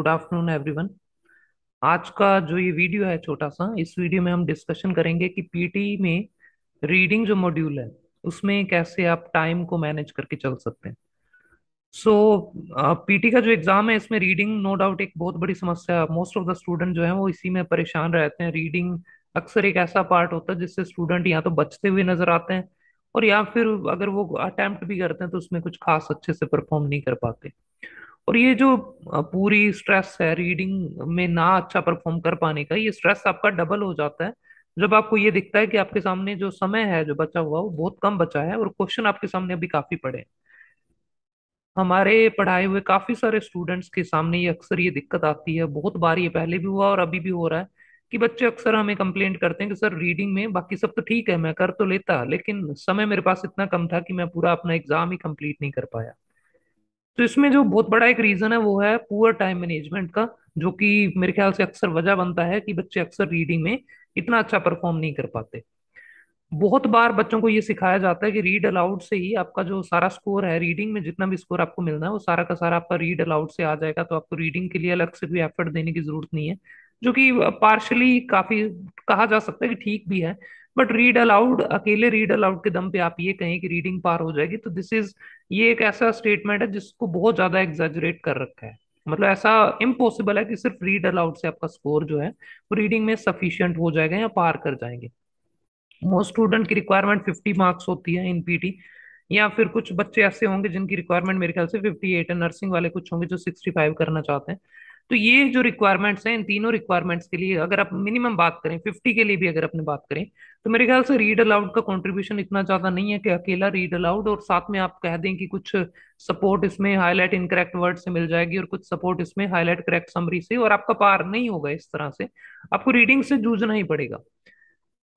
Good afternoon everyone आज का जो ये वीडियो है छोटा सा इस वीडियो में हम डिस्कशन करेंगे कि पीटी में रीडिंग जो मॉड्यूल है उसमें कैसे आप टाइम को मैनेज करके चल सकते हैं सो so, पीटी का जो एग्जाम है इसमें रीडिंग नो डाउट एक बहुत बड़ी समस्या है मोस्ट ऑफ द स्टूडेंट जो है वो इसी में परेशान रहते हैं रीडिंग अक्सर एक ऐसा पार्ट होता है जिससे स्टूडेंट या तो बचते हुए नजर आते हैं और या फिर अगर वो अटेम्प्ट भी करते हैं तो उसमें कुछ खास अच्छे से परफॉर्म नहीं कर पाते और ये जो पूरी स्ट्रेस है रीडिंग में ना अच्छा परफॉर्म कर पाने का ये स्ट्रेस आपका डबल हो जाता है जब आपको ये दिखता है कि आपके सामने जो समय है जो बचा हुआ वो बहुत कम बचा है और क्वेश्चन आपके सामने अभी काफी पड़े हमारे पढ़ाए हुए काफी सारे स्टूडेंट्स के सामने ये अक्सर ये दिक्कत आती है बहुत बार ये पहले भी हुआ और अभी भी हो रहा है कि बच्चे अक्सर हमें कंप्लेंट करते हैं कि सर रीडिंग में बाकी सब तो ठीक है मैं कर तो लेता लेकिन समय मेरे पास इतना कम था कि मैं पूरा अपना एग्जाम ही कंप्लीट नहीं कर पाया तो इसमें जो बहुत बड़ा एक रीजन है वो है पुअर टाइम मैनेजमेंट का जो कि मेरे ख्याल से अक्सर वजह बनता है कि बच्चे अक्सर रीडिंग में इतना अच्छा परफॉर्म नहीं कर पाते बहुत बार बच्चों को ये सिखाया जाता है कि रीड अलाउड से ही आपका जो सारा स्कोर है रीडिंग में जितना भी स्कोर आपको मिलना है वो सारा का सारा आपका रीड अलाउड से आ जाएगा तो आपको रीडिंग के लिए अलग से कोई एफर्ट देने की जरूरत नहीं है जो कि पार्शली काफी कहा जा सकता है कि ठीक भी है बट रीड अलाउड अकेले रीड अलाउड के दम पे आप ये कहें कि रीडिंग पार हो जाएगी तो दिस इज ये एक ऐसा स्टेटमेंट है जिसको बहुत ज्यादा एग्जेजरेट कर रखा है मतलब ऐसा इम्पॉसिबल है कि सिर्फ रीड अलाउड से आपका स्कोर जो है वो रीडिंग में सफिशियंट हो जाएगा या पार कर जाएंगे मोस्ट स्टूडेंट की रिक्वायरमेंट फिफ्टी मार्क्स होती है इन पीटी या फिर कुछ बच्चे ऐसे होंगे जिनकी रिक्वायरमेंट मेरे ख्याल से फिफ्टी एट है नर्सिंग वाले कुछ होंगे जो सिक्सटी फाइव करना चाहते हैं तो ये जो रिक्वायरमेंट्स हैं इन तीनों रिक्वायरमेंट्स के लिए अगर आप मिनिमम बात करें फिफ्टी के लिए भी अगर अपने बात करें तो मेरे ख्याल से रीड अलाउड का कॉन्ट्रीब्यूशन इतना ज्यादा नहीं है कि अकेला रीड अलाउड और साथ में आप कह दें कि कुछ सपोर्ट इसमें हाईलाइट इनकरेक्ट वर्ड से मिल जाएगी और कुछ सपोर्ट इसमें हाईलाइट करेक्ट समरी से और आपका पार नहीं होगा इस तरह से आपको रीडिंग से जूझना ही पड़ेगा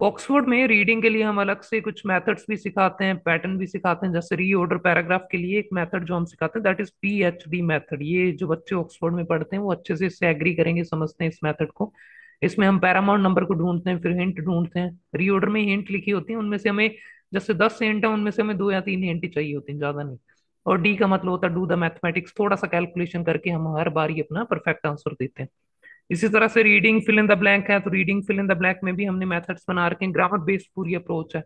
ऑक्सफोर्ड में रीडिंग के लिए हम अलग से कुछ मेथड्स भी सिखाते हैं पैटर्न भी सिखाते हैं जैसे रीऑर्डर पैराग्राफ के लिए एक मेथड जो हम सिखाते हैं that is P H D method ये जो बच्चे ऑक्सफोर्ड में पढ़ते हैं वो अच्छे से इससे एग्री करेंगे समझते हैं इस मेथड को इसमें हम पैरामाउंट नंबर को ढूंढते हैं फिर हिंट ढूंढते हैं रीऑर्डर में हिंट लिखी होती है उनमें से हमें जैसे दस हिंट है उनमें से हमें दो या तीन हिंट चाहिए होती हैं ज्यादा नहीं और डी का मतलब होता है डू द मैथमेटिक्स थोड़ा सा कैलकुलेशन करके हम हर बार ही अपना परफेक्ट आंसर देते हैं इसी तरह से reading fill in the blank है तो reading fill in the blank में भी हमने मेथड्स बना रखे हैं ग्रामर बेस्ड पूरी अप्रोच है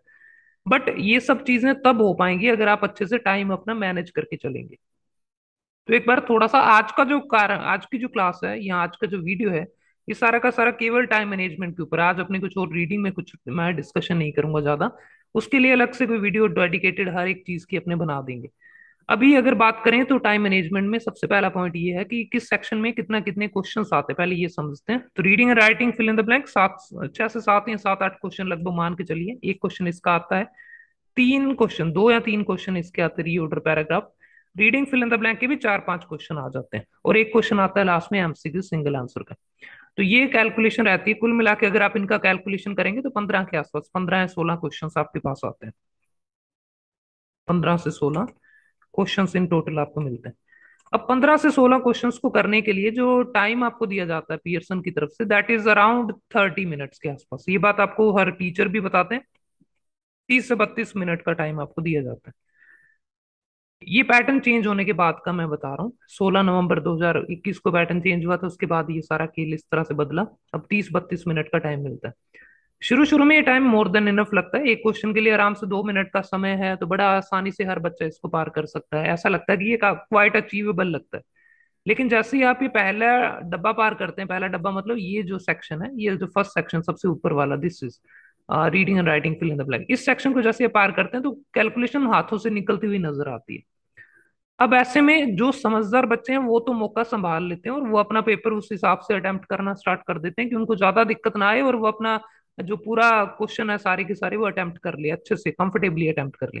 बट ये सब चीजें तब हो पाएंगी अगर आप अच्छे से टाइम अपना मैनेज करके चलेंगे तो एक बार थोड़ा सा आज का जो कारण आज की जो क्लास है या आज का जो वीडियो है ये सारा का सारा केवल टाइम मैनेजमेंट के ऊपर आज अपने कुछ और रीडिंग में कुछ मैं डिस्कशन नहीं करूंगा ज्यादा उसके लिए अलग से कोई वीडियो डेडिकेटेड हर एक चीज की अपने बना देंगे अभी अगर बात करें तो टाइम मैनेजमेंट में सबसे पहला पॉइंट ये है कि किस सेक्शन में कितना कितने क्वेश्चन आते हैं पहले ये समझते हैं तो reading and writing fill in the blank सात छह से सात या सात आठ क्वेश्चन लगभग मान के चलिए एक क्वेश्चन इसका आता है तीन क्वेश्चन दो या तीन क्वेश्चन इसके आते order paragraph reading fill in the blank के भी चार पांच क्वेश्चन आ जाते हैं और एक क्वेश्चन आता है लास्ट में एमसीक्यू सिंगल आंसर का तो ये कैलकुलेशन रहती है कुल मिला के अगर आप इनका कैलकुलेशन करेंगे तो पंद्रह के आसपास पंद्रह या सोलह क्वेश्चन आपके पास आते हैं पंद्रह से सोलह क्वेश्चन इन टोटल आपको मिलते हैं अब पंद्रह से सोलह क्वेश्चन को करने के लिए जो टाइम आपको दिया जाता है पियर्सन की तरफ से that is around thirty minutes के आसपास ये बात आपको हर टीचर भी बताते हैं तीस से बत्तीस मिनट का टाइम आपको दिया जाता है ये पैटर्न चेंज होने के बाद का मैं बता रहा हूँ 16 नवंबर 2021 को पैटर्न चेंज हुआ था उसके बाद ये सारा खेल इस तरह से बदला अब 30 32 मिनट का टाइम मिलता है शुरू शुरू में ये टाइम मोर देन इनफ लगता है एक क्वेश्चन के लिए आराम से दो मिनट का समय है तो बड़ा आसानी से हर बच्चा इसको पार कर सकता है ऐसा लगता है कि ये क्वाइट अचीवेबल लगता है लेकिन जैसे ही आप ये पहला डब्बा पार करते हैं पहला डब्बा मतलब ये जो सेक्शन है ये जो फर्स्ट सेक्शन सबसे ऊपर वाला this is reading and writing fill in the blank इस सेक्शन को जैसे ये पार करते हैं तो कैलकुलेशन हाथों से निकलती हुई नजर आती है अब ऐसे में जो समझदार बच्चे हैं वो तो मौका संभाल लेते हैं और वो अपना पेपर उस हिसाब से अटेम्प्ट करना स्टार्ट कर देते हैं कि उनको ज्यादा दिक्कत ना आए और वो अपना जो पूरा क्वेश्चन है सारे के सारे वो अटेम्प्ट कर ले अच्छे से कंफर्टेबली अटेम्प्ट कर ले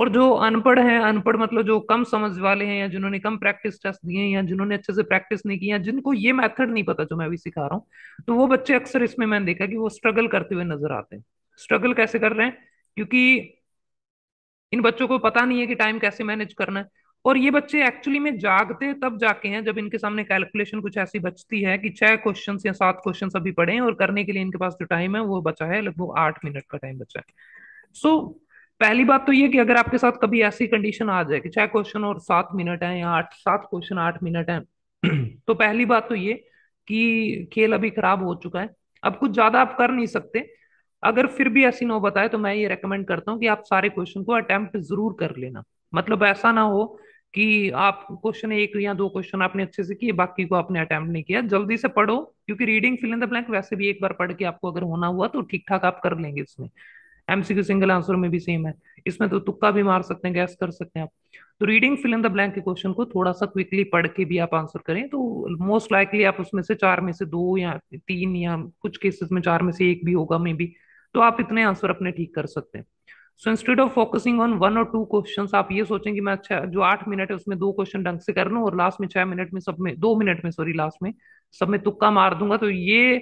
और जो अनपढ़ है अनपढ़ मतलब जो कम समझ वाले हैं या जिन्होंने कम प्रैक्टिस टेस्ट दिए हैं या जिन्होंने अच्छे से प्रैक्टिस नहीं की या जिनको ये मेथड नहीं पता जो मैं अभी सिखा रहा हूँ तो वो बच्चे अक्सर इसमें मैंने देखा कि वो स्ट्रगल करते हुए नजर आते हैं स्ट्रगल कैसे कर रहे हैं क्योंकि इन बच्चों को पता नहीं है कि टाइम कैसे मैनेज करना है और ये बच्चे एक्चुअली में जागते तब जाके हैं जब इनके सामने कैलकुलेशन कुछ ऐसी बचती है कि छह क्वेश्चन या सात क्वेश्चन अभी पढ़े और करने के लिए इनके पास जो टाइम है वो बचा है लगभग आठ मिनट का टाइम बचा है सो so, पहली बात तो ये कि अगर आपके साथ कभी ऐसी कंडीशन आ जाए कि छह क्वेश्चन और सात मिनट है या आठ सात क्वेश्चन आठ मिनट है तो पहली बात तो ये कि खेल अभी खराब हो चुका है अब कुछ ज्यादा आप कर नहीं सकते अगर फिर भी ऐसी नौबत आए तो मैं ये रेकमेंड करता हूँ कि आप सारे क्वेश्चन को अटेम्प्ट जरूर कर लेना मतलब ऐसा ना हो कि आप क्वेश्चन एक या दो क्वेश्चन आपने अच्छे से किए बाकी को आपने अटेम्प्ट नहीं किया जल्दी से पढ़ो क्योंकि reading fill in the blank वैसे भी एक बार पढ़ के आपको अगर होना हुआ तो ठीक ठाक आप कर लेंगे इसमें एमसीक्यू सिंगल आंसर में भी सेम है इसमें तो तुक्का भी मार सकते हैं गैस कर सकते हैं आप तो reading fill in the blank के क्वेश्चन को थोड़ा सा क्विकली पढ़ के भी आप आंसर करें तो मोस्ट लाइकली आप उसमें से चार में से दो या तीन या कुछ केसेस में चार में से एक भी होगा मे बी तो आप इतने आंसर अपने ठीक कर सकते हैं so instead of focusing on one और टू क्वेश्चन आप ये सोचें कि मैं अच्छा जो आठ मिनट है उसमें दो क्वेश्चन ढंग से कर लू और लास्ट में छह मिनट में सब में दो मिनट में सॉरी लास्ट में सब में तुक्का मार दूंगा तो ये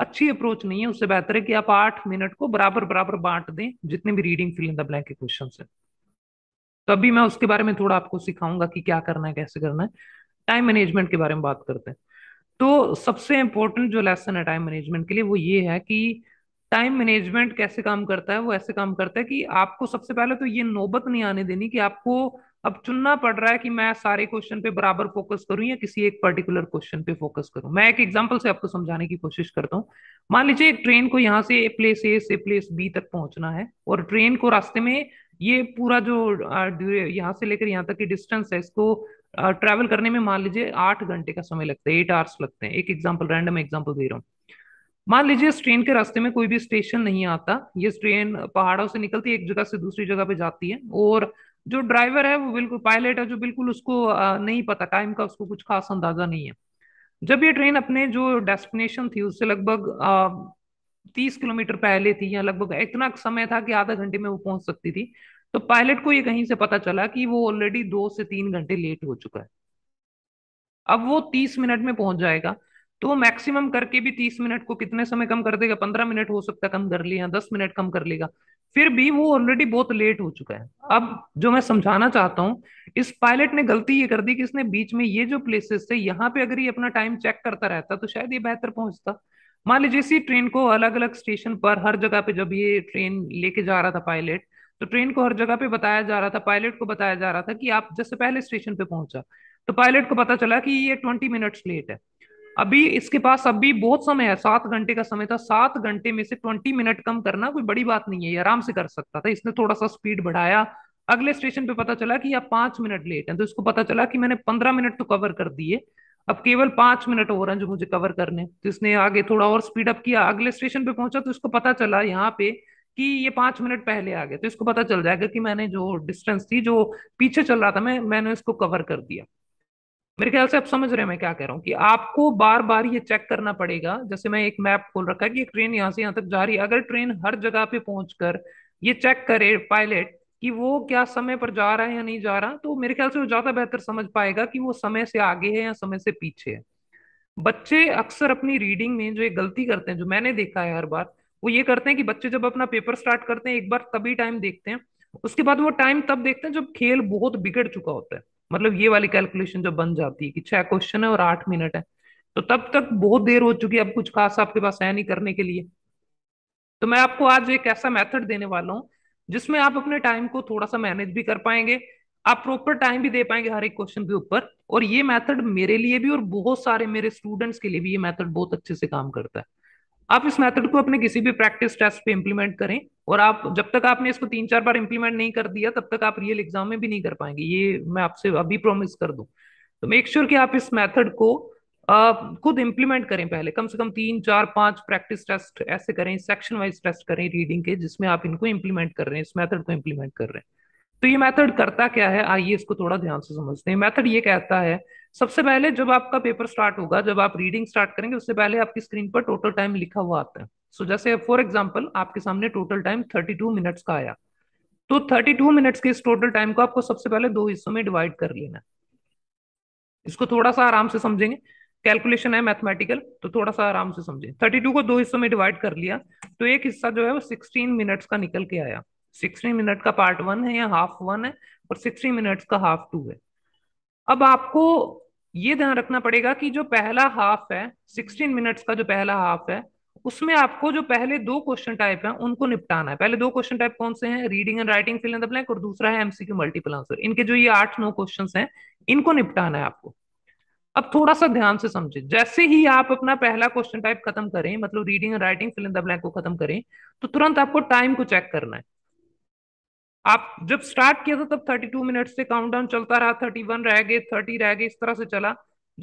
अच्छी अप्रोच नहीं है उससे बेहतर है कि आप आठ मिनट को बराबर बराबर बांट दें जितने भी reading fill in the blank के क्वेश्चन है तो अभी मैं उसके बारे में थोड़ा आपको सिखाऊंगा कि क्या करना है कैसे करना है टाइम मैनेजमेंट के बारे में बात करते हैं तो सबसे इंपॉर्टेंट जो लेसन है टाइम मैनेजमेंट के लिए वो ये है कि टाइम मैनेजमेंट कैसे काम करता है वो ऐसे काम करता है कि आपको सबसे पहले तो ये नौबत नहीं आने देनी कि आपको अब चुनना पड़ रहा है कि मैं सारे क्वेश्चन पे बराबर फोकस करूं या किसी एक पर्टिकुलर क्वेश्चन पे फोकस करूं मैं एक एग्जांपल से आपको समझाने की कोशिश करता हूं मान लीजिए एक ट्रेन को यहाँ से प्लेस ए से प्लेस बी तक पहुंचना है और ट्रेन को रास्ते में ये पूरा जो यहाँ से लेकर यहाँ तक की डिस्टेंस है इसको ट्रेवल करने में मान लीजिए आठ घंटे का समय लगता है एट आवर्स लगते हैं एक एग्जाम्पल रैंडम एग्जाम्पल दे रहा हूँ मान लीजिए इस ट्रेन के रास्ते में कोई भी स्टेशन नहीं आता ये ट्रेन पहाड़ों से निकलती है एक जगह से दूसरी जगह पे जाती है और जो ड्राइवर है वो बिल्कुल पायलट है जो बिल्कुल उसको नहीं पता टाइम का उसको कुछ खास अंदाजा नहीं है जब ये ट्रेन अपने जो डेस्टिनेशन थी उससे लगभग तीस किलोमीटर पहले थी या लगभग इतना समय था कि आधा घंटे में वो पहुंच सकती थी तो पायलट को ये कहीं से पता चला कि वो ऑलरेडी दो से तीन घंटे लेट हो चुका है अब वो तीस मिनट में पहुंच जाएगा तो मैक्सिमम करके भी तीस मिनट को कितने समय कम कर देगा पंद्रह मिनट हो सकता है कम कर लिया दस मिनट कम कर लेगा फिर भी वो ऑलरेडी बहुत लेट हो चुका है अब जो मैं समझाना चाहता हूँ इस पायलट ने गलती ये कर दी कि इसने बीच में ये जो प्लेसेस थे यहाँ पे अगर ये अपना टाइम चेक करता रहता तो शायद ये बेहतर पहुंचता मान लीजिए इसी ट्रेन को अलग अलग स्टेशन पर हर जगह पे जब ये ट्रेन लेके जा रहा था पायलट तो ट्रेन को हर जगह पे बताया जा रहा था पायलट को बताया जा रहा था कि आप जैसे पहले स्टेशन पे पहुंचा तो पायलट को पता चला कि ये ट्वेंटी मिनट्स लेट है अभी इसके पास अभी बहुत समय है सात घंटे का समय था सात घंटे में से ट्वेंटी मिनट कम करना कोई बड़ी बात नहीं है ये आराम से कर सकता था इसने थोड़ा सा स्पीड बढ़ाया अगले स्टेशन पे पता चला कि आप पांच मिनट लेट है तो इसको पता चला कि मैंने पंद्रह मिनट तो कवर कर दिए अब केवल पांच मिनट और हैं जो मुझे कवर करने तो इसने आगे थोड़ा और स्पीड अप किया अगले स्टेशन पे पहुंचा तो इसको पता चला यहाँ पे कि ये पांच मिनट पहले आ गए तो इसको पता चल जाएगा कि मैंने जो डिस्टेंस थी जो पीछे चल रहा था मैं मैंने इसको कवर कर दिया मेरे ख्याल से आप समझ रहे हैं मैं क्या कह रहा हूँ कि आपको बार बार ये चेक करना पड़ेगा जैसे मैं एक मैप खोल रखा है कि ट्रेन यहाँ से यहाँ तक जा रही है अगर ट्रेन हर जगह पे पहुंचकर ये चेक करे पायलट कि वो क्या समय पर जा रहा है या नहीं जा रहा तो मेरे ख्याल से वो ज्यादा बेहतर समझ पाएगा कि वो समय से आगे है या समय से पीछे है बच्चे अक्सर अपनी रीडिंग में जो एक गलती करते हैं जो मैंने देखा है हर बार वो ये करते हैं कि बच्चे जब अपना पेपर स्टार्ट करते हैं एक बार तभी टाइम देखते हैं उसके बाद वो टाइम तब देखते हैं जब खेल बहुत बिगड़ चुका होता है मतलब ये वाली कैलकुलेशन जब बन जाती है कि छह क्वेश्चन है और आठ मिनट है तो तब तक बहुत देर हो चुकी है अब कुछ खास आपके पास है नहीं करने के लिए तो मैं आपको आज एक ऐसा मेथड देने वाला हूँ जिसमें आप अपने टाइम को थोड़ा सा मैनेज भी कर पाएंगे आप प्रॉपर टाइम भी दे पाएंगे हर एक क्वेश्चन के ऊपर और ये मेथड मेरे लिए भी और बहुत सारे मेरे स्टूडेंट्स के लिए भी ये मेथड बहुत अच्छे से काम करता है आप इस मेथड को अपने किसी भी प्रैक्टिस टेस्ट पे इंप्लीमेंट करें और आप जब तक आपने इसको तीन चार बार इंप्लीमेंट नहीं कर दिया तब तक आप रियल एग्जाम में भी नहीं कर पाएंगे ये मैं आपसे अभी प्रॉमिस कर दूं तो मेक श्योर sure कि आप इस मेथड को खुद इंप्लीमेंट करें पहले कम से कम तीन चार पांच प्रैक्टिस टेस्ट ऐसे करें सेक्शन वाइज टेस्ट करें रीडिंग के जिसमें आप इनको इम्प्लीमेंट कर रहे हैं इस मैथड को इम्प्लीमेंट कर रहे हैं तो ये मैथड करता क्या है आइए इसको थोड़ा ध्यान से समझते हैं मैथड ये कहता है सबसे पहले जब आपका पेपर स्टार्ट होगा जब आप रीडिंग स्टार्ट करेंगे उससे पहले आपकी स्क्रीन पर टोटल टाइम लिखा हुआ आता है सो so, जैसे फॉर एग्जाम्पल आपके सामने total time thirty two minutes का आया तो थर्टी टू मिनट्स के इस टोटल टाइम को आपको सबसे पहले दो हिस्सों में डिवाइड कर लेना इसको थोड़ा सा आराम से समझेंगे कैलकुलेशन है मैथमेटिकल तो थोड़ा सा आराम से समझें थर्टी टू को दो हिस्सों में डिवाइड कर लिया तो एक हिस्सा जो है वो सिक्सटीन मिनट्स का निकल के आया सिक्सटीन मिनट का पार्ट वन है या हाफ वन है और सिक्सटीन मिनट्स का हाफ टू है अब आपको ये ध्यान रखना पड़ेगा कि जो पहला हाफ है सिक्सटीन मिनट्स का जो पहला हाफ है उसमें आपको जो पहले दो क्वेश्चन टाइप हैं उनको निपटाना है पहले दो क्वेश्चन टाइप कौन से हैं reading and writing fill in the blank और दूसरा है एमसीक्यू मल्टीपल आंसर इनके जो ये आठ नौ क्वेश्चन हैं इनको निपटाना है आपको अब थोड़ा सा ध्यान से समझे जैसे ही आप अपना पहला क्वेश्चन टाइप खत्म करें मतलब reading and writing fill in the blank को खत्म करें तो तुरंत आपको टाइम को चेक करना है आप जब स्टार्ट किया था तब 32 मिनट से काउंटडाउन चलता रहा 31 रह गए 30 रह गए इस तरह से चला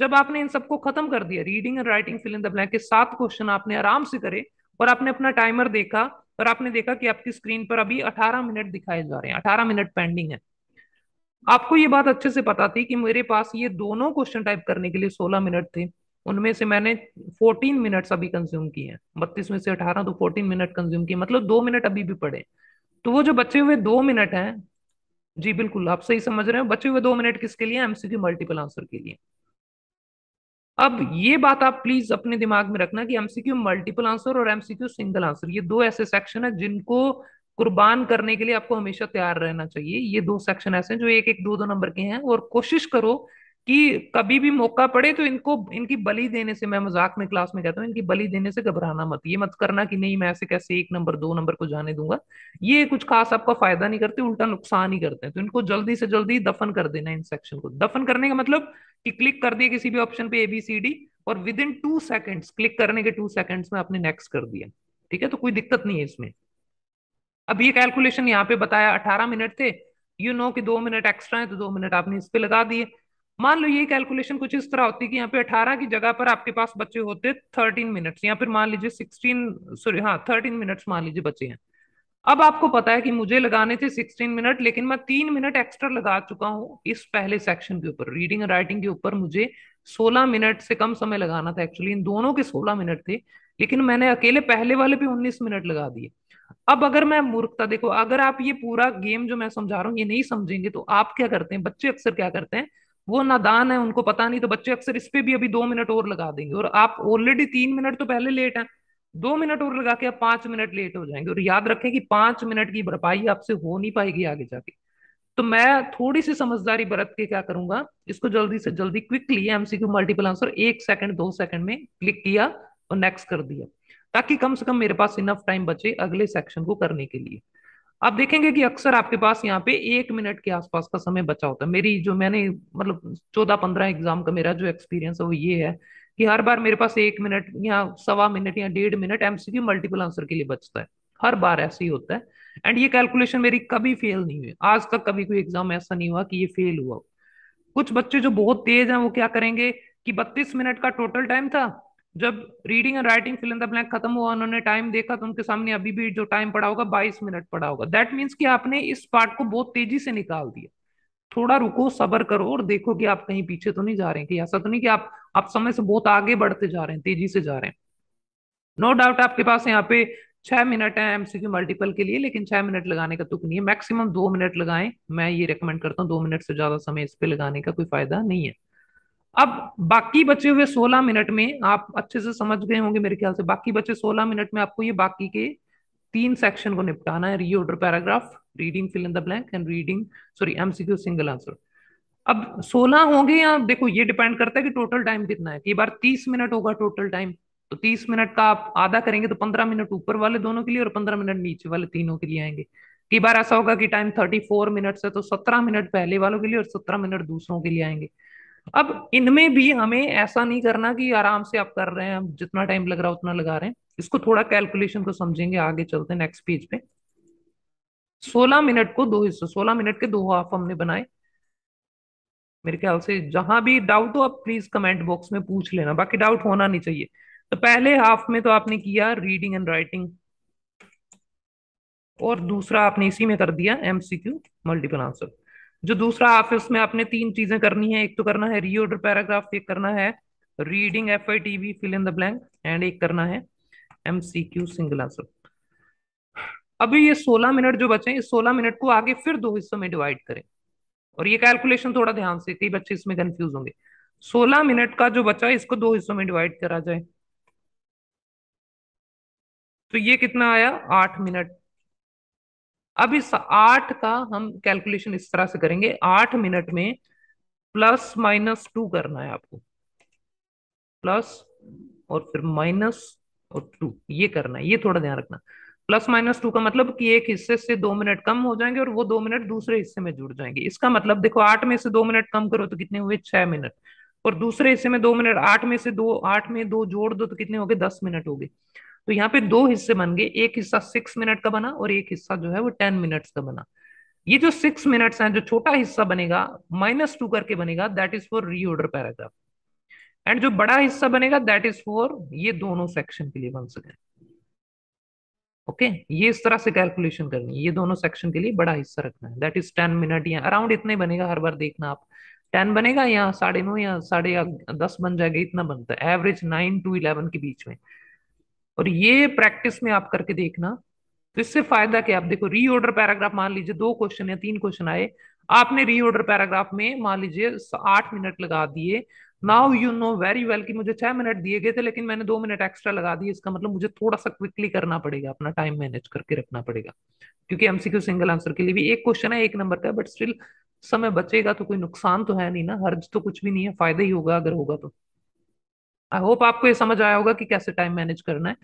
जब आपने इन सबको खत्म कर दिया reading and writing fill in the blank के सात क्वेश्चन आपने आराम से करे और आपने अपना टाइमर देखा और आपने देखा कि आपकी स्क्रीन पर अभी 18 मिनट दिखाए जा रहे हैं 18 मिनट पेंडिंग है आपको ये बात अच्छे से पता थी कि मेरे पास ये दोनों क्वेश्चन टाइप करने के लिए 16 मिनट थे उनमें से मैंने 14 मिनट्स अभी कंज्यूम किए हैं बत्तीस में से 18 तो 14 मिनट कंज्यूम किए मतलब दो मिनट अभी भी पड़े तो वो जो बचे हुए दो मिनट हैं जी बिल्कुल आप सही समझ रहे हो बचे हुए दो मिनट किसके लिए एमसीक्यू मल्टीपल आंसर के लिए अब ये बात आप प्लीज अपने दिमाग में रखना कि एमसीक्यू मल्टीपल आंसर और एमसीक्यू सिंगल आंसर ये दो ऐसे सेक्शन है जिनको कुर्बान करने के लिए आपको हमेशा तैयार रहना चाहिए ये दो सेक्शन ऐसे हैं जो एक एक दो दो नंबर के हैं और कोशिश करो कि कभी भी मौका पड़े तो इनको इनकी बलि देने से मैं मजाक में क्लास में कहता हूँ इनकी बलि देने से घबराना मत ये मत करना कि नहीं मैं ऐसे कैसे एक नंबर दो नंबर को जाने दूंगा ये कुछ खास आपका फायदा नहीं करते उल्टा नुकसान ही करते हैं तो इनको जल्दी से जल्दी दफन कर देना इन सेक्शन को दफन करने का मतलब कि क्लिक कर दिया किसी भी ऑप्शन पे एबीसीडी और within two seconds click करने के टू सेकेंड्स में आपने नेक्स्ट कर दिया ठीक है तो कोई दिक्कत नहीं है इसमें अब ये कैलकुलेशन यहाँ पे बताया अठारह मिनट थे यू you नो know कि दो मिनट एक्स्ट्रा है तो दो मिनट आपने इस पे लगा दिए मान लो ये कैलकुलेशन कुछ इस तरह होती है कि यहाँ पे अठारह की जगह पर आपके पास बच्चे होते थर्टीन मिनट्स या फिर मान लीजिए 16 सॉरी हाँ थर्टीन मिनट्स मान लीजिए बच्चे हैं अब आपको पता है कि मुझे लगाने थे 16 मिनट लेकिन मैं तीन मिनट एक्स्ट्रा लगा चुका हूँ इस पहले सेक्शन के ऊपर रीडिंग एंड राइटिंग के ऊपर मुझे सोलह मिनट से कम समय लगाना था एक्चुअली इन दोनों के सोलह मिनट थे लेकिन मैंने अकेले पहले वाले पे उन्नीस मिनट लगा दिए अब अगर मैं मूर्खता देखो अगर आप ये पूरा गेम जो मैं समझा रहा हूँ ये नहीं समझेंगे तो आप क्या करते हैं बच्चे अक्सर क्या करते हैं वो नादान है उनको पता नहीं तो बच्चे अक्सर इस पर भी अभी दो मिनट और लगा देंगे और आप ऑलरेडी तीन मिनट तो पहले लेट हैं दो मिनट और लगा के आप पांच मिनट लेट हो जाएंगे और याद रखें कि पांच मिनट की भरपाई आपसे हो नहीं पाएगी आगे जाके तो मैं थोड़ी सी समझदारी बरत के क्या करूंगा इसको जल्दी से जल्दी क्विकली एमसीक्यू मल्टीपल आंसर एक सेकंड दो सेकंड में क्लिक किया और नेक्स्ट कर दिया ताकि कम से कम मेरे पास इनफ टाइम बचे अगले सेक्शन को करने के लिए आप देखेंगे कि अक्सर आपके पास यहाँ पे एक मिनट के आसपास का समय बचा होता है मेरी जो मैंने मतलब चौदह पंद्रह एग्जाम का मेरा जो एक्सपीरियंस है वो ये है कि हर बार मेरे पास एक मिनट या सवा मिनट या डेढ़ मिनट एमसीक्यू मल्टीपल आंसर के लिए बचता है हर बार ऐसे ही होता है एंड ये कैलकुलेशन मेरी कभी फेल नहीं हुई आज तक कभी कोई एग्जाम ऐसा नहीं हुआ कि ये फेल हुआ कुछ बच्चे जो बहुत तेज हैं वो क्या करेंगे कि बत्तीस मिनट का टोटल टाइम था जब reading and writing fill in the blank खत्म हुआ उन्होंने टाइम देखा तो उनके सामने अभी भी जो टाइम पड़ा होगा बाईस मिनट पड़ा होगा दैट मीन्स कि आपने इस पार्ट को बहुत तेजी से निकाल दिया थोड़ा रुको सबर करो और देखो कि आप कहीं पीछे तो नहीं जा रहे हैं कि ऐसा तो नहीं कि आप आप समय से बहुत आगे बढ़ते जा रहे हैं तेजी से जा रहे हैं नो no डाउट आपके पास यहाँ पे छह मिनट है एमसीक्यू मल्टीपल के लिए लेकिन छह मिनट लगाने का तुक नहीं है मैक्सिमम दो मिनट लगाएं मैं ये रिकमेंड करता हूँ दो मिनट से ज्यादा समय इस पे लगाने का कोई फायदा नहीं है अब बाकी बचे हुए 16 मिनट में आप अच्छे से समझ गए होंगे मेरे ख्याल से बाकी बचे 16 मिनट में आपको ये बाकी के तीन सेक्शन को निपटाना है reorder paragraph reading fill in the blank and reading sorry MCQ single answer अब 16 होंगे या देखो ये डिपेंड करता है कि टोटल टाइम कितना है कई बार 30 मिनट होगा टोटल टाइम तो 30 मिनट का आप आधा करेंगे तो 15 मिनट ऊपर वाले दोनों के लिए और 15 मिनट नीचे वाले तीनों के लिए आएंगे कई बार ऐसा होगा कि टाइम 34 मिनट है तो 17 मिनट पहले वालों के लिए और 17 मिनट दूसरों के लिए आएंगे अब इनमें भी हमें ऐसा नहीं करना कि आराम से आप कर रहे हैं जितना टाइम लग रहा है उतना लगा रहे हैं इसको थोड़ा कैलकुलेशन को समझेंगे आगे चलते हैं नेक्स्ट पेज पे सोलह मिनट को दो हिस्सों सोलह मिनट के दो हाफ हमने बनाए मेरे ख्याल से जहां भी डाउट हो आप प्लीज कमेंट बॉक्स में पूछ लेना बाकी डाउट होना नहीं चाहिए तो पहले हाफ में तो आपने किया रीडिंग एंड राइटिंग और दूसरा आपने इसी में कर दिया एमसीक्यू मल्टीपल आंसर जो दूसरा हाफ है उसमें आपने तीन चीजें करनी है एक तो करना है रीऑर्डर पैराग्राफ एक करना है reading F I T V fill in the blank and एक करना है M C Q single answer अभी ये सोलह मिनट जो बचे इस सोलह मिनट को आगे फिर दो हिस्सों में डिवाइड करें और ये कैलकुलेशन थोड़ा ध्यान से कई बच्चे इसमें कंफ्यूज होंगे सोलह मिनट का जो बचा है इसको दो हिस्सों में डिवाइड करा जाए तो ये कितना आया आठ मिनट अब इस आठ का हम कैलकुलेशन इस तरह से करेंगे आठ मिनट में प्लस माइनस टू करना है आपको प्लस और फिर माइनस और टू ये करना है ये थोड़ा ध्यान रखना प्लस माइनस टू का मतलब कि एक हिस्से से दो मिनट कम हो जाएंगे और वो दो मिनट दूसरे हिस्से में जुड़ जाएंगे इसका मतलब देखो आठ में से दो मिनट कम करो तो कितने हुए छह मिनट और दूसरे हिस्से में दो मिनट आठ में से दो आठ में दो जोड़ दो तो कितने हो गए दस मिनट हो गए तो यहाँ पे दो हिस्से बन गए एक हिस्सा सिक्स मिनट का बना और एक हिस्सा जो है वो टेन मिनट्स का बना ये जो सिक्स मिनट्स हैं जो छोटा हिस्सा बनेगा माइनस टू करके बनेगा that is for reorder paragraph and जो बड़ा हिस्सा बनेगा दैट इज फॉर ये दोनों सेक्शन के लिए बन सके ओके okay? ये इस तरह से कैलकुलेशन करनी है ये दोनों सेक्शन के लिए बड़ा हिस्सा रखना है दैट इज टेन मिनट या अराउंड इतने बनेगा हर बार देखना आप टेन बनेगा या साढ़े नौ या साढ़े दस बन जाएगा इतना बनता है एवरेज नाइन टू इलेवन के बीच में और ये प्रैक्टिस में आप करके देखना तो इससे फायदा क्या आप देखो रीऑर्डर पैराग्राफ मान लीजिए दो क्वेश्चन या तीन क्वेश्चन आए आपने रीऑर्डर पैराग्राफ में मान लीजिए आठ मिनट लगा दिए now you know very well कि मुझे छह मिनट दिए गए थे लेकिन मैंने दो मिनट एक्स्ट्रा लगा दिए इसका मतलब मुझे थोड़ा सा क्विकली करना पड़ेगा अपना टाइम मैनेज करके रखना पड़ेगा क्योंकि एमसीक्यू सिंगल आंसर के लिए भी एक क्वेश्चन है एक नंबर का बट स्टिल समय बचेगा तो कोई नुकसान तो है नहीं ना हर्ज तो कुछ भी नहीं है फायदा ही होगा अगर होगा तो आई होप आपको ये समझ आया होगा कि कैसे टाइम मैनेज करना है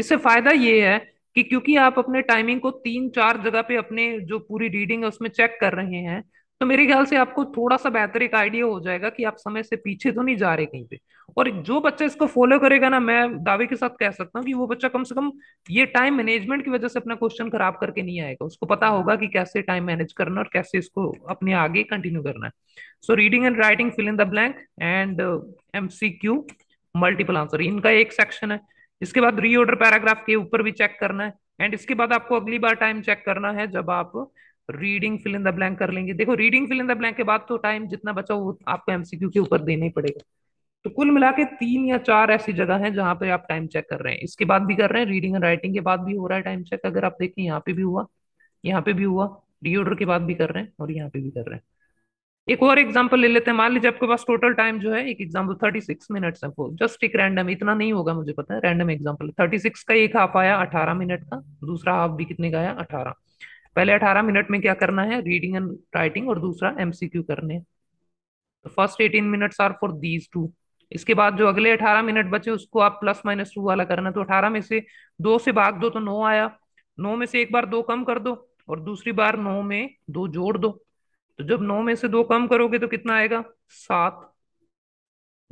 इससे फायदा ये है कि क्योंकि आप अपने टाइमिंग को तीन चार जगह पे अपने जो पूरी रीडिंग है उसमें चेक कर रहे हैं तो मेरे ख्याल से आपको थोड़ा सा बेहतर एक आइडिया हो जाएगा कि आप समय से पीछे तो नहीं जा रहे कहीं पे और जो बच्चा इसको फॉलो करेगा ना मैं दावे के साथ कह सकता हूँ कि वो बच्चा कम से कम ये टाइम मैनेजमेंट की वजह से अपना क्वेश्चन खराब करके नहीं आएगा उसको पता होगा कि कैसे टाइम मैनेज करना और कैसे इसको अपने आगे कंटिन्यू करना है so reading and writing fill in the blank and M C Q multiple answer इनका एक सेक्शन है इसके बाद रीऑर्डर पैराग्राफ के ऊपर भी चेक करना है एंड इसके बाद आपको अगली बार टाइम चेक करना है जब आप reading fill in the blank कर लेंगे देखो reading fill in the blank के बाद तो टाइम जितना बचा वो आपको एमसीक्यू के ऊपर देना ही पड़ेगा तो कुल मिला के तीन या चार ऐसी जगह है जहां पर आप टाइम चेक कर रहे हैं इसके बाद भी कर रहे हैं रीडिंग एंड राइटिंग के बाद भी हो रहा है टाइम चेक अगर आप देखें यहाँ पे भी हुआ यहाँ पे भी हुआ रीऑर्डर के बाद भी कर रहे हैं और यहाँ पे भी कर रहे हैं एक और एग्जाम्पल ले लेते हैं मान लीजिए आपके पास टोटल टाइम जो है एक एग्जाम्पल थर्टी सिक्स मिनट है जस्ट एक रैंडम इतना नहीं होगा मुझे पता है रैंडम एग्जाम्पल थर्टी सिक्स का एक हाफ आया अठारह मिनट का दूसरा हाफ भी कितने का आया अठारह पहले अठारह मिनट में क्या करना है रीडिंग एंड राइटिंग और दूसरा एमसीक्यू करने first eighteen minute are for these two इसके बाद जो अगले अठारह मिनट बचे उसको आप प्लस माइनस टू वाला करना तो अठारह में से दो से भाग दो तो नौ आया नौ में से एक बार दो कम कर दो और दूसरी बार नौ में दो जोड़ दो तो जब नौ में से दो कम करोगे तो कितना आएगा सात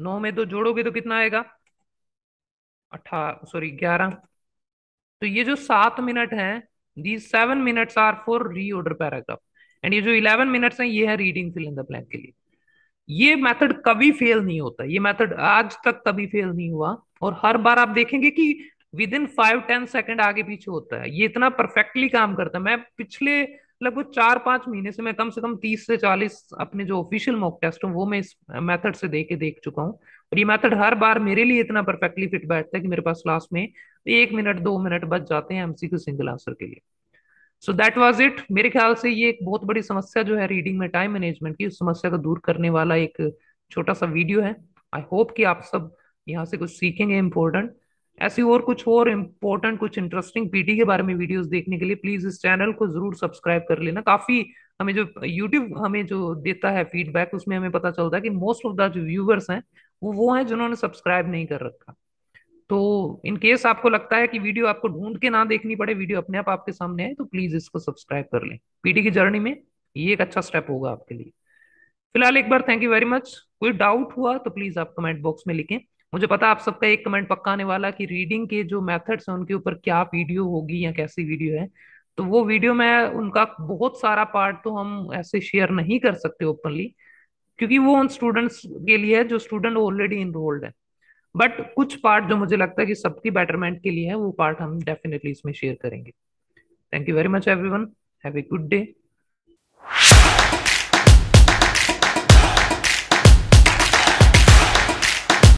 नौ में दो जोड़ोगे तो कितना आएगा अठा सॉरी ग्यारह तो ये जो सात मिनट हैं these seven minutes are for reorder paragraph and ये जो इलेवन मिनट्स हैं ये है reading fill in the blank के लिए ये मेथड कभी फेल नहीं होता ये मेथड आज तक कभी फेल नहीं हुआ और हर बार आप देखेंगे कि within five ten second आगे पीछे होता है ये इतना परफेक्टली काम करता है मैं पिछले लगभग मतलब चार पांच महीने से मैं कम से कम तीस से चालीस अपने जो ऑफिशियल मॉक टेस्ट हूँ वो मैं इस मेथड से दे के देख चुका हूँ और ये मेथड हर बार मेरे लिए इतना परफेक्टली फिट बैठता है कि मेरे पास लास्ट में एक मिनट दो मिनट बच जाते हैं एमसी सिंगल आंसर के लिए सो दैट वॉज इट मेरे ख्याल से ये एक बहुत बड़ी समस्या जो है रीडिंग में टाइम मैनेजमेंट की उस समस्या को दूर करने वाला एक छोटा सा वीडियो है आई होप कि आप सब यहाँ से कुछ सीखेंगे इम्पोर्टेंट ऐसी और कुछ और इम्पोर्टेंट कुछ इंटरेस्टिंग पीटी के बारे में वीडियोस देखने के लिए प्लीज इस चैनल को जरूर सब्सक्राइब कर लेना काफी हमें जो यूट्यूब हमें जो देता है फीडबैक उसमें हमें पता चलता है कि मोस्ट ऑफ द जो व्यूवर्स हैं वो वो हैं जिन्होंने सब्सक्राइब नहीं कर रखा तो इन केस आपको लगता है कि वीडियो आपको ढूंढ के ना देखनी पड़े वीडियो अपने आप आपके सामने आए तो प्लीज इसको सब्सक्राइब कर लें पीटी की जर्नी में ये एक अच्छा स्टेप होगा आपके लिए फिलहाल एक बार थैंक यू वेरी मच कोई डाउट हुआ तो प्लीज आप कमेंट बॉक्स में लिखें मुझे पता आप सबका एक कमेंट पक्का आने वाला कि रीडिंग के जो मेथड्स हैं उनके ऊपर क्या वीडियो होगी या कैसी वीडियो है तो वो वीडियो में उनका बहुत सारा पार्ट तो हम ऐसे शेयर नहीं कर सकते ओपनली क्योंकि वो उन स्टूडेंट्स के लिए है जो स्टूडेंट ऑलरेडी इनरोल्ड है बट कुछ पार्ट जो मुझे लगता है कि सबकी बेटरमेंट के लिए है वो पार्ट हम डेफिनेटली इसमें शेयर करेंगे thank you very much everyone have a good day